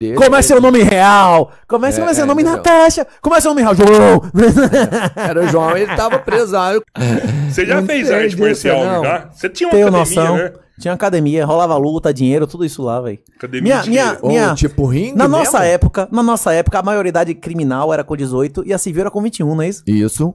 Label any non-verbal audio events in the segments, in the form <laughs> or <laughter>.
Deus como é seu nome real? Como é, seu é, nome entendeu? Natasha? Como é seu nome real? João! É, era o João, ele tava preso. Você já não fez arte comercial, tá? Você tinha uma Tenho academia, noção. né? Tinha academia, rolava luta, dinheiro, tudo isso lá, velho. Academia minha, de minha, oh, tipo ringue Na mesmo? nossa época, na nossa época, a maioridade criminal era com 18 e a civil era com 21, não é isso? Isso.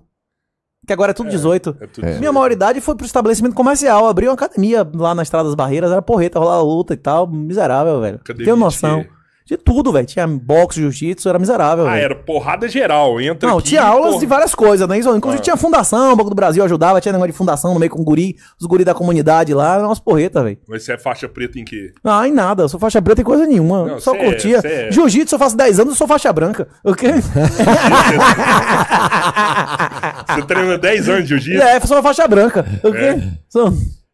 Que agora é tudo 18. É, é tudo é. Minha maioridade foi pro estabelecimento comercial. Abriu uma academia lá na Estrada das Barreiras, era porreta, rolava luta e tal. Miserável, velho. Academia Tenho noção. De... De tudo, velho. Tinha boxe, jiu-jitsu, era miserável. Ah, véio. era porrada geral. Entra Não, aqui, tinha aulas porra. de várias coisas, né? Inclusive ah. tinha fundação, o Banco do Brasil ajudava, tinha negócio de fundação no meio com guri, os guri da comunidade lá, era umas porreta, velho. Mas você é faixa preta em quê? Ah, em nada. Eu sou faixa preta em coisa nenhuma. Não, só é, curtia. É, jiu-jitsu eu faço 10 anos, eu sou faixa branca. O quê? <laughs> você treina 10 anos de jiu-jitsu? É, sou uma faixa branca. O quê? É. Sou...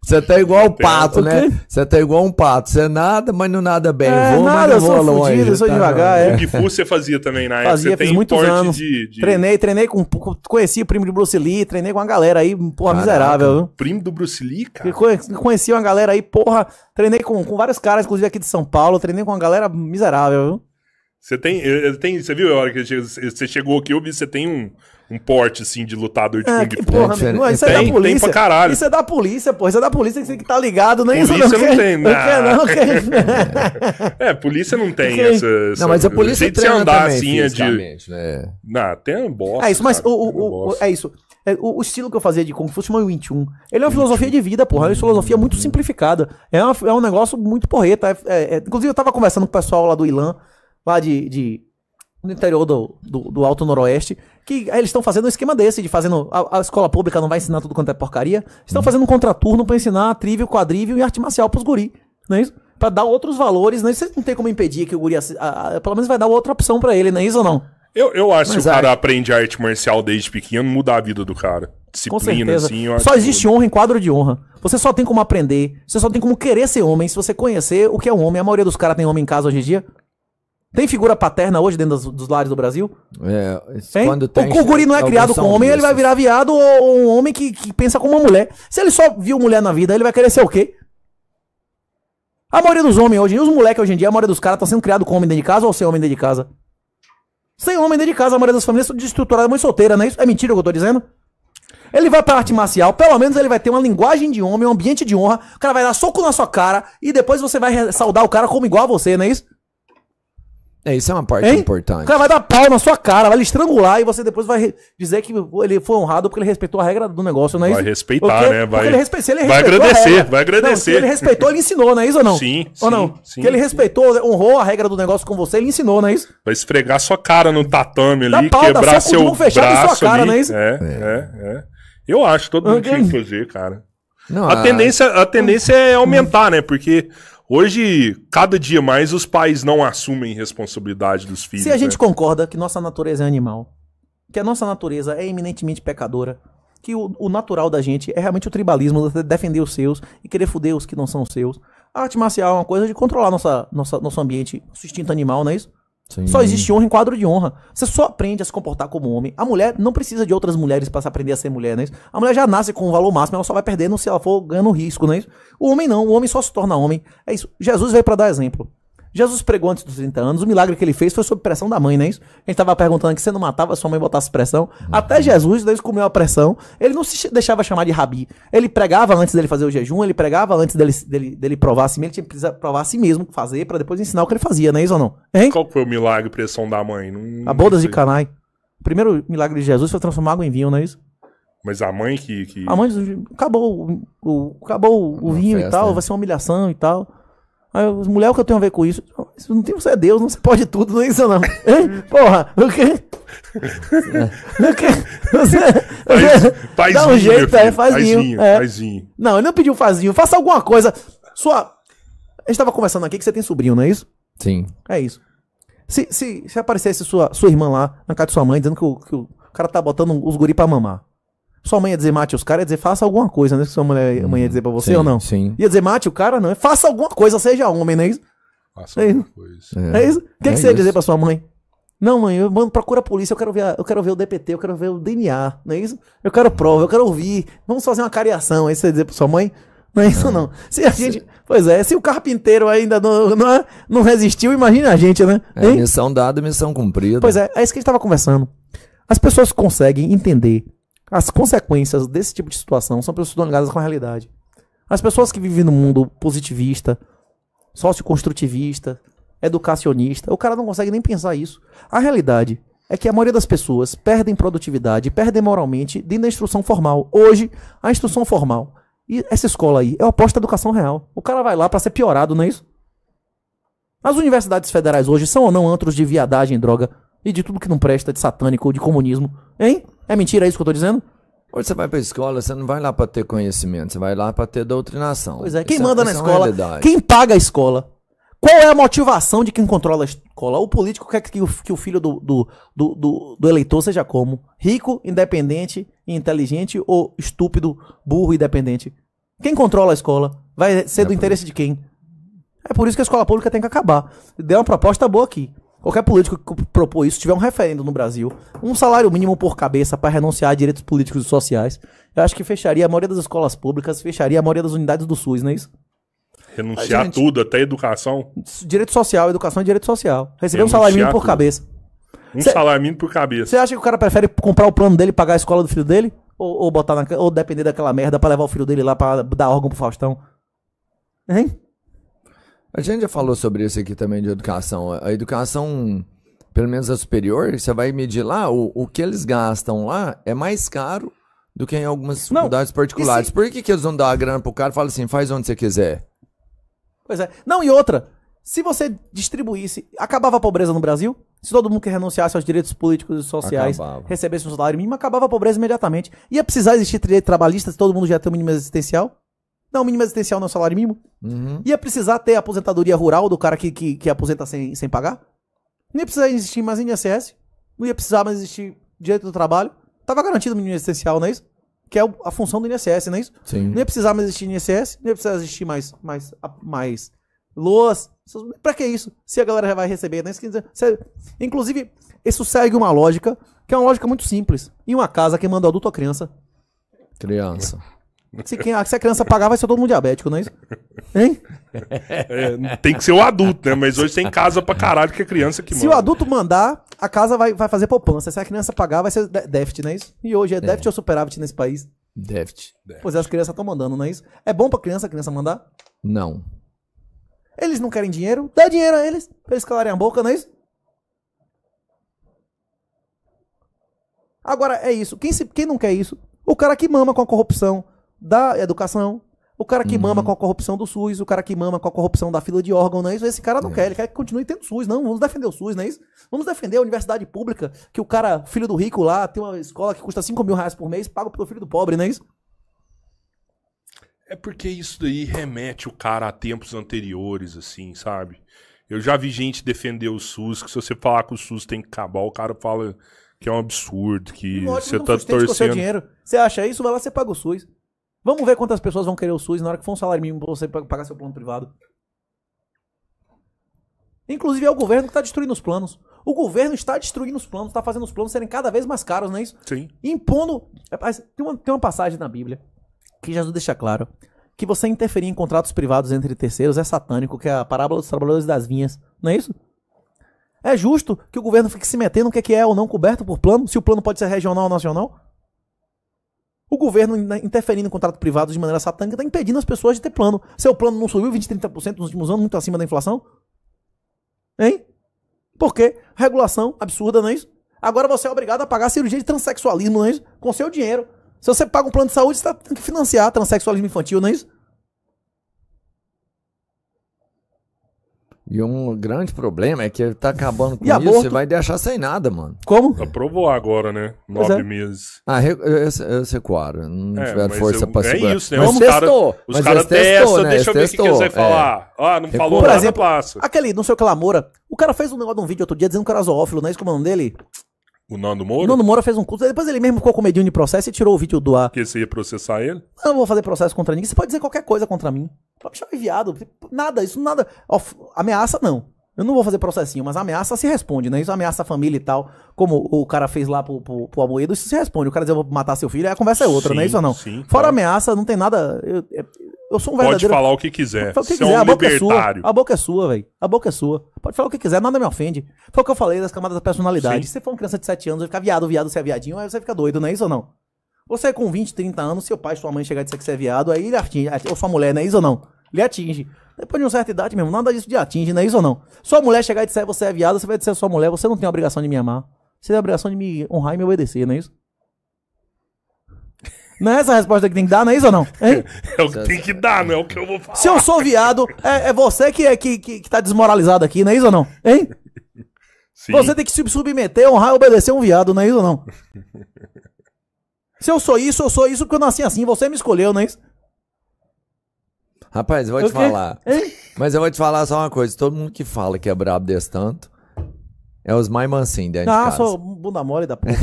Você tá igual o pato, né? né? Você tá igual um pato. Você nada, mas não nada bem. É, vou, nada, mas não eu vou sou fudido, eu sou tá devagar. É. você fazia também na época. Fazia, você fiz muitos anos. De, de... Treinei, treinei com... Conheci o primo do Bruce Lee, treinei com uma galera aí, porra, Caraca, miserável. O Primo do Bruce Lee, cara? Conheci uma galera aí, porra, treinei com, com vários caras, inclusive aqui de São Paulo, treinei com uma galera miserável, viu? Você tem, tem. Você viu a hora que você chegou aqui, eu vi, você tem um, um porte assim de lutador de é, Kung Porra, é, isso é, é da polícia. Tem pra caralho. Isso é da polícia, porra. Isso é da polícia que você tem que tá ligado, nem né? polícia isso não, não tem, não. Quer, não quer. <laughs> é, polícia não tem okay. essa, essa, Não, mas a polícia jeito treina você andar também, assim, é de. Né? Não, tem um bosta. É isso, mas cara, o, o, o é isso. É, o, o, estilo que eu fazia de Kung Fu chama 21. Ele é uma filosofia de vida, porra. É uma filosofia muito simplificada. É, uma, é um negócio muito porreta. É, é, inclusive, eu tava conversando com o pessoal lá do Ilan lá de, de no interior do, do, do, Alto Noroeste, que eles estão fazendo um esquema desse, de fazendo. A, a, escola pública não vai ensinar tudo quanto é porcaria. Estão uhum. fazendo um contraturno para ensinar trível, quadrível e arte marcial pros guri. Não é isso? Pra dar outros valores, não é isso? Não tem como impedir que o guri. pelo menos vai dar outra opção para ele, não é isso ou não? Eu, eu acho que o cara aprende arte marcial desde pequeno, muda a vida do cara. Disciplina, assim. só existe honra em quadro de honra. Você só tem como aprender, você só tem como querer ser homem se você conhecer o que é um homem. A maioria dos caras tem homem em casa hoje em dia. Tem figura paterna hoje dentro dos, dos lares do Brasil? É, quando tem. O guri não é criado com homem, desses. ele vai virar viado ou, ou um homem que, que, pensa como uma mulher. Se ele só viu mulher na vida, ele vai querer ser o quê? A maioria dos homens hoje, e os moleques hoje em dia, a maioria dos caras tá sendo criado com homem dentro de casa ou sem homem dentro de casa? Sem homem dentro de casa, a maioria das famílias são estruturadas mãe solteira, não é isso? É mentira o que eu tô dizendo? Ele vai pra arte marcial, pelo menos ele vai ter uma linguagem de homem, um ambiente de honra, o cara vai dar soco na sua cara e depois você vai saudar o cara como igual a você, não é isso? É, isso é uma parte Hein? importante. O cara vai dar pau na sua cara, vai lhe estrangular e você depois vai dizer que ele foi honrado porque ele respeitou a regra do negócio, não é isso? Vai respeitar, Porque- né? Vai- ele respe- ele vai agradecer, regra- vai agradecer. Não, ele respeitou, ele ensinou, não é isso ou não? Sim, Ou não? sim, que ele sim. respeitou, honrou a regra do negócio com você, ele ensinou, não é isso? Vai esfregar sua cara no tatame ali, pau, quebrar soco seu braço sua cara, ali. não é isso? É, é, é. Eu acho, todo mundo tinha que fazer, cara. Não, A tendência, a tendência é aumentar, né? Porque Hoje, cada dia mais, os pais não assumem responsabilidade dos filhos. Se a gente né? concorda que nossa natureza é animal, que a nossa natureza é eminentemente pecadora, que o, o, natural da gente é realmente o tribalismo, defender os seus e querer foder os que não são seus. A arte marcial é uma coisa de controlar nossa, nossa, nosso ambiente, nosso instinto animal, não é isso? Sim. Só existe honra em quadro de honra. Você só aprende a se comportar como homem. A mulher não precisa de outras mulheres para aprender a ser mulher, não é A mulher já nasce com o valor máximo, ela só vai perdendo se ela for ganhando risco, não é isso? O homem não, o homem só se torna homem. É isso. Jesus veio para dar exemplo. Jesus pregou antes dos 30 anos, o milagre que ele fez foi sob pressão da mãe, não é isso? A gente estava perguntando que você não matava, sua mãe botasse pressão. Até Jesus, Deus comeu a pressão. Ele não se deixava chamar de rabi. Ele pregava antes dele fazer o jejum, ele pregava antes dele, dele, dele provar a si mesmo. Ele tinha que provar a si mesmo, fazer, para depois ensinar o que ele fazia, não é isso ou não? Hein? Qual foi o milagre, pressão da mãe? Não, a bodas de Canai. O primeiro milagre de Jesus foi transformar água em vinho, não é isso? Mas a mãe que. que... A mãe acabou, o, acabou o vinho festa, e tal, né? vai ser uma humilhação e tal. Aí eu, mulher, o que eu tenho a ver com isso? Isso não tem, você é Deus, não, você pode tudo, não é isso não. <laughs> Hein? Porra, o quê? <laughs> O quê? Você, você dá um jeito, é, fazinho. Paizinho, é. Não, ele não pediu fazinho, faça alguma coisa. Sua... A gente tava conversando aqui que você tem sobrinho, não é isso? Sim. É isso. Se, se, se aparecesse sua, sua irmã lá, na casa de sua mãe, dizendo que o, que o cara tá botando os guri pra mamar. Sua mãe ia dizer mate os caras, ia dizer faça alguma coisa, né? Sua mulher, hum, mãe ia dizer pra você sim, ou não? Sim. Ia dizer mate o cara, não. Faça alguma coisa, seja homem, não é isso? Faça é alguma isso? coisa. É, é isso? O que, é que é você ia dizer pra sua mãe? Não, mãe, eu mando, procura a polícia, eu quero, ver a, eu quero ver o DPT, eu quero ver o DNA, não é isso? Eu quero prova, eu quero ouvir. Vamos fazer uma cariação. Aí é você ia dizer pra sua mãe, não é isso não. Se a gente, pois é, se o carpinteiro ainda não, não, não resistiu, imagina a gente, né? É, missão dada, missão cumprida. Pois é, é isso que a gente estava conversando. As pessoas conseguem entender as consequências desse tipo de situação são pessoas ligadas com a realidade. As pessoas que vivem no mundo positivista, socioconstrutivista, educacionista, o cara não consegue nem pensar isso. A realidade é que a maioria das pessoas perdem produtividade, perdem moralmente dentro da instrução formal. Hoje, a instrução formal e essa escola aí é oposta à educação real. O cara vai lá para ser piorado, não é isso? As universidades federais hoje são ou não antros de viadagem, droga e de tudo que não presta, de satânico, de comunismo, hein? É mentira isso que eu estou dizendo? Quando você vai para a escola, você não vai lá para ter conhecimento, você vai lá para ter doutrinação. Pois é, quem isso é- manda é, na escola? É quem paga a escola? Qual é a motivação de quem controla a escola? O político quer que o, que o filho do, do, do, do, eleitor seja como? Rico, independente e inteligente ou estúpido, burro e dependente? Quem controla a escola? Vai ser é do interesse de quem? É por isso que a escola pública tem que acabar. Deu uma proposta boa aqui. Qualquer político que propor isso, tiver um referendo no Brasil, um salário mínimo por cabeça para renunciar a direitos políticos e sociais, eu acho que fecharia a maioria das escolas públicas, fecharia a maioria das unidades do SUS, não é isso? Renunciar gente, tudo, até educação? Direito social, educação é direito social. Receber Renunciar um salário mínimo por tudo. cabeça. Um cê, salário mínimo por cabeça. Você acha que o cara prefere comprar o plano dele e pagar a escola do filho dele? Ou, ou botar na, ou depender daquela merda para levar o filho dele lá para dar órgão pro Faustão? Hein? A gente já falou sobre isso aqui também de educação. A educação, pelo menos a superior, você vai medir lá, o, o que eles gastam lá é mais caro do que em algumas faculdades particulares. Se... Por que, que eles vão dar a grana pro cara e falam assim, faz onde você quiser? Pois é. Não, e outra, se você distribuísse, acabava a pobreza no Brasil? Se todo mundo que renunciasse aos direitos políticos e sociais acabava. recebesse um salário mínimo, acabava a pobreza imediatamente. Ia precisar existir direito trabalhista se todo mundo já ter o mínimo existencial? Não o um mínimo existencial no salário mínimo? Uhum. Ia precisar ter a aposentadoria rural do cara que, que, que aposenta sem, sem pagar? Não ia precisar existir mais INSS. Não ia precisar mais existir direito do trabalho. Tava garantido o mínimo existencial, não é isso? Que é a função do INSS, não é isso? Sim. Não ia precisar mais existir INSS. Não ia precisar existir mais, mais, mais luas. Pra que isso? Se a galera já vai receber, não né? é isso? Se, inclusive, isso segue uma lógica que é uma lógica muito simples. Em uma casa, quem manda é adulto ou criança? Criança. Se, quem, se a criança pagar, vai ser todo mundo diabético, não é isso? Hein? <laughs> É, tem que ser o adulto, né? Mas hoje tem casa pra caralho que é criança que manda. Se o adulto mandar, a casa vai, vai fazer poupança. Se a criança pagar, vai ser déficit, não é isso? E hoje é, é. déficit ou superávit nesse país? Déficit. Pois é, as crianças estão mandando, não é isso? É bom pra criança a criança mandar? Não. Eles não querem dinheiro? Dá dinheiro a eles, pra eles calarem a boca, não é isso? Agora, é isso. Quem, se, quem não quer isso? O cara que mama com a corrupção, da educação, o cara que uhum. mama com a corrupção do SUS, o cara que mama com a corrupção da fila de órgão, não é isso? Esse cara não é. quer, ele quer que continue tendo SUS, não. Vamos defender o SUS, não é isso? Vamos defender a universidade pública, que o cara, filho do rico lá, tem uma escola que custa 5 mil reais por mês, paga pelo filho do pobre, não é isso? É porque isso daí remete o cara a tempos anteriores, assim, sabe? Eu já vi gente defender o SUS, que se você falar que o SUS tem que acabar, o cara fala que é um absurdo, que você tá torcendo. Você acha isso, vai lá, você paga o SUS. Vamos ver quantas pessoas vão querer o SUS na hora que for um salário mínimo pra você pagar seu plano privado. Inclusive é o governo que está destruindo os planos. O governo está destruindo os planos, está fazendo os planos serem cada vez mais caros, não é isso? Sim. Impondo. É, tem uma, tem uma passagem na Bíblia que Jesus deixa claro que você interferir em contratos privados entre terceiros é satânico, que é a parábola dos trabalhadores das vinhas, não é isso? É justo que o governo fique se metendo no que é, é ou não coberto por plano, se o plano pode ser regional ou nacional? O governo né, interferindo em contrato privado de maneira satânica está impedindo as pessoas de ter plano. Seu plano não subiu 20, 30% nos últimos anos, muito acima da inflação? Hein? Por quê? Regulação absurda, não é isso? Agora você é obrigado a pagar cirurgia de transexualismo, não é isso? Com seu dinheiro. Se você paga um plano de saúde, você tá tem que financiar transexualismo infantil, não é isso? E um grande problema é que ele tá acabando com e isso, aborto? você vai deixar sem nada, mano. Como? Aprovou agora, né? Nove é. meses. Ah, eles recuaram. Não é, tiveram força eu, pra é segurar. É isso, né? Mas os caras cara, testam, né? deixa eu ver o que quiser falar. É. Ah, não falou Por nada, exemplo, passa. Aquele, não sei o que lá, Moura. O cara fez um negócio de um vídeo outro dia dizendo que era zoófilo, não é isso que é o nome dele? O Nando Moura? O Nando Moura fez um curso. Depois ele mesmo ficou com medinho de processo e tirou o vídeo do ar. Porque você ia processar ele? Não, vou fazer processo contra ninguém. Você pode dizer qualquer coisa contra mim. Pode chamar é enviado. Nada, isso nada. Ó, ameaça não. Eu não vou fazer processinho, mas ameaça se responde, né? Isso ameaça a família e tal, como o cara fez lá pro, pro, pro Amoedo, isso se responde. O cara diz, eu vou matar seu filho, aí a conversa é outra, né? sim, né? Isso ou não? Sim, Fora claro. ameaça, não tem nada. Eu, é, eu sou um verdadeiro. Pode falar o que é quiser. o que quiser. É um a, boca libertário. é sua. a boca é sua, velho. A boca é sua. Pode falar o que quiser, nada me ofende. Foi o que eu falei das camadas da personalidade. Sim. Se você for uma criança de 7 anos, vai ficar viado, viado, você é viadinho, aí você fica doido, não é isso ou não? Você é com 20, 30 anos, seu pai, sua mãe chegar e dizer que você é viado, aí ele atinge. Ou sua mulher, não é isso ou não? Ele atinge. Depois de uma certa idade mesmo, nada disso de atinge, não é isso ou não? Sua mulher chegar e dizer que você é viado, você vai dizer sua mulher, você não tem a obrigação de me amar. Você tem a obrigação de me honrar e me obedecer, não é isso? <laughs> Não é essa a resposta que tem que dar, não é isso ou não? Hein? <laughs> É o que tem que dar, não é o que eu vou falar. Se eu sou viado, é, é você que, é, que, que, que tá desmoralizado aqui, não é isso ou não? Hein? <laughs> Sim. Você tem que se submeter, honrar e obedecer um viado, não é isso ou não? Se eu sou isso, eu sou isso porque eu nasci assim, você me escolheu, não é isso? Rapaz, eu vou te falar. Hein? Mas eu vou te falar só uma coisa. Todo mundo que fala que é brabo desse tanto é os mais mansinhos dentro ah, de casa. Ah, sou bunda mole da porra.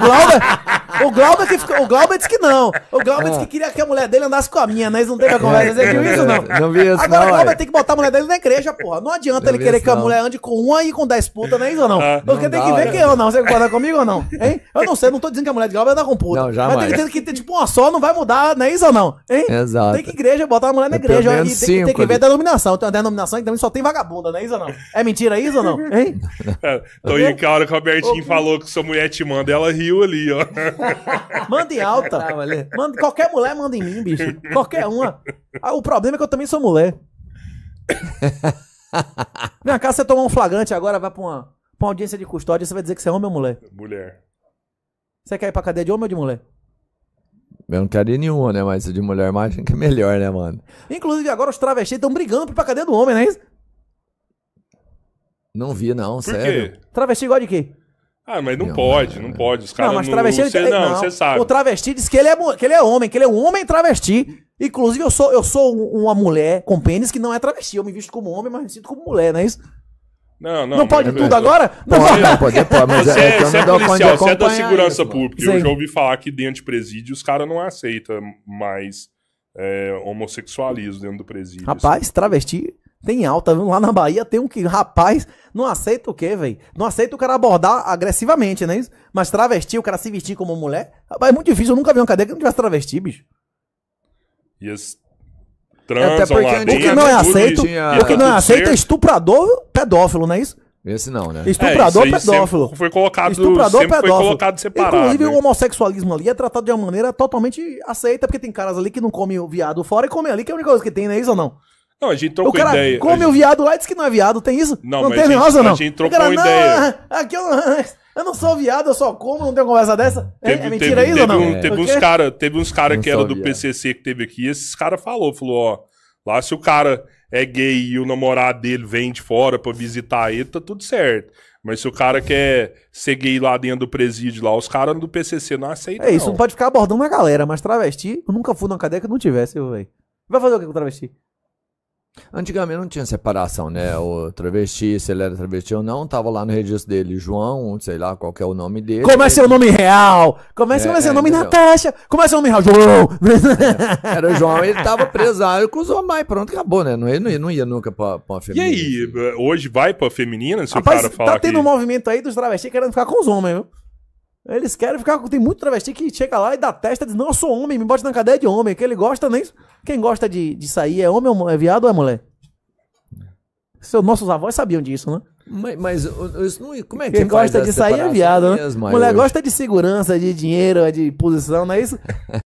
Glauber, <laughs> O Glauber, que ficou, o Glauber disse que não. O Glauber disse que queria que a mulher dele andasse com a minha, né? Eles não teve a é, conversa. Você viu isso, não? Não vi isso, Agora não, o Glauber tem que botar a mulher dele na igreja, porra. Não adianta não ele querer que a mulher ande com uma e com dez putas, né? Isso ou não? Ah, Porque não tem dá, que ver é. ou eu não. Você concorda comigo ou não? Hein? Eu não sei, não tô dizendo que a mulher de Glauber anda com puta. Não, jamais. Mas tem que ter, que, tipo, uma só não vai mudar, né? Isso ou não? Hein? Exato. Tem que igreja, botar a mulher na é igreja. E tem, tem que ver a denominação. Tem uma denominação que também só tem vagabunda, né? Isso ou não? É mentira isso ou não? Hein? Tô em cara que o Albertinho falou que sua mulher te manda, ela riu ali, ó manda em alta. manda, qualquer mulher manda em mim, bicho. Qualquer uma. Ah, o problema é que eu também sou mulher. Minha casa, você tomar um flagrante agora, vai pra uma, pra uma audiência de custódia, você vai dizer que você é homem ou mulher? Mulher. Você quer ir pra cadeia de homem ou de mulher? Eu não quero ir nenhuma, né? Mas de mulher mais que é melhor, né, mano? Inclusive, agora os travestis estão brigando pra ir pra cadeia do homem, né? Não vi, não, Por sério. Quê? Travesti igual de quê? Ah, mas não, não pode, é. não pode. Os caras não, mas travesti não, não, você sabe. O travesti diz que ele, é, que ele é homem, que ele é um homem travesti. Inclusive, eu sou, eu sou uma mulher com pênis que não é travesti. Eu me visto como homem, mas me sinto como mulher, não é isso? Não, não. Não pode é tudo agora? Não, pode, não, pode, é pode. Mas você, é, é, você é policial, você é da segurança isso, pública. Sim. Eu já ouvi falar que dentro de presídio os caras não aceitam mais é, homossexualismo dentro do presídio. Rapaz, assim. travesti tem alta, lá na Bahia tem um que, rapaz, não aceita o quê, velho? Não aceita o cara abordar agressivamente, né? Mas travesti, o cara se vestir como mulher, rapaz, é muito difícil. Eu nunca vi uma cadeia que não tivesse travesti, bicho. E as transam lá dentro. O que não é aceito, tinha... o que não é aceito é estuprador pedófilo, não é isso? Esse não, né? Estuprador é, pedófilo. Foi colocado, Estuprador pedófilo. Foi colocado separado. Inclusive, né? o homossexualismo ali é tratado de uma maneira totalmente aceita, porque tem caras ali que não comem o viado fora e comem ali, que é a única coisa que tem, não é isso ou não? Não, a gente trocou o cara ideia. Come gente... o viado lá e diz que não é viado, tem isso? Não, não tem rosa, não. A gente trocou cara, ideia. Não, aqui eu não, <laughs> eu não sou viado, eu só como, não tenho conversa dessa? É, teve, é, é mentira teve, isso teve ou não? Um, teve, uns cara, teve uns caras que era do PCC que teve aqui, esses caras falou, falou, ó, lá se o cara é gay e o namorado dele vem de fora pra visitar ele, tá tudo certo. Mas se o cara quer ser gay lá dentro do presídio lá, os caras do PCC não aceitam. É isso, não. pode ficar abordando a galera, mas travesti, eu nunca fui numa cadeia que não tivesse, velho. Vai fazer o que com travesti? Antigamente não tinha separação, né? O travesti, se ele era travesti ou não, tava lá no registro dele, João, sei lá qual é o nome dele. Como é seu nome real? Como é, é, como é seu nome, entendeu? Natasha? Como é seu nome real? João! É, era o João, ele tava presário com os homens, pronto, acabou, né? Não, ia, não ia nunca pra, pra uma feminina. E aí, assim. hoje vai pra feminina se Rapaz, o cara tá falar Tá tendo que... um movimento aí dos travestis querendo ficar com os homens, viu? Eles querem ficar. com Tem muito travesti que chega lá e dá testa e diz: Não, eu sou homem, me bote na cadeia de homem. Que ele gosta nem. Quem gosta de, de sair é homem, é viado ou é mulher? Seus, nossos avós sabiam disso, né? Mas, mas isso não, como é que Quem gosta de sair é viado, né? Mulher gosta de segurança, de dinheiro, de posição, não é isso? <laughs>